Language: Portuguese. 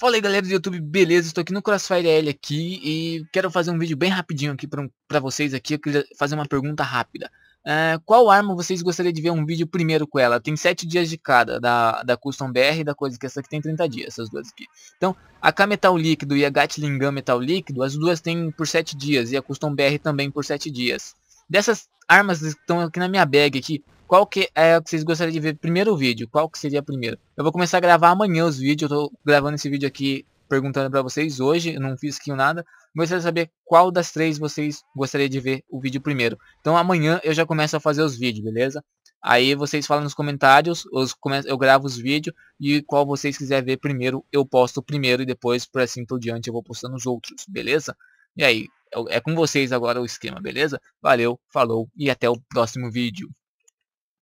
Fala aí galera do YouTube, beleza? Estou aqui no Crossfire L aqui e quero fazer um vídeo bem rapidinho aqui para vocês aqui, eu queria fazer uma pergunta rápida. Uh, qual arma vocês gostariam de ver um vídeo primeiro com ela? Tem 7 dias de cada, da, da Custom BR e da coisa que é essa aqui tem 30 dias, essas duas aqui. Então, a K Metal Líquido e a Gatling Gun Metal Líquido, as duas tem por 7 dias e a Custom BR também por 7 dias. Dessas armas que estão aqui na minha bag aqui, qual que é o que vocês gostariam de ver primeiro o vídeo? Qual que seria primeiro? Eu vou começar a gravar amanhã os vídeos, eu tô gravando esse vídeo aqui perguntando para vocês hoje, eu não fiz aqui nada. Gostaria de saber qual das três vocês gostariam de ver o vídeo primeiro. Então amanhã eu já começo a fazer os vídeos, beleza? Aí vocês falam nos comentários, eu gravo os vídeos e qual vocês quiserem ver primeiro, eu posto primeiro e depois por assim por diante eu vou postando os outros, beleza? E aí, é com vocês agora o esquema, beleza? Valeu, falou e até o próximo vídeo.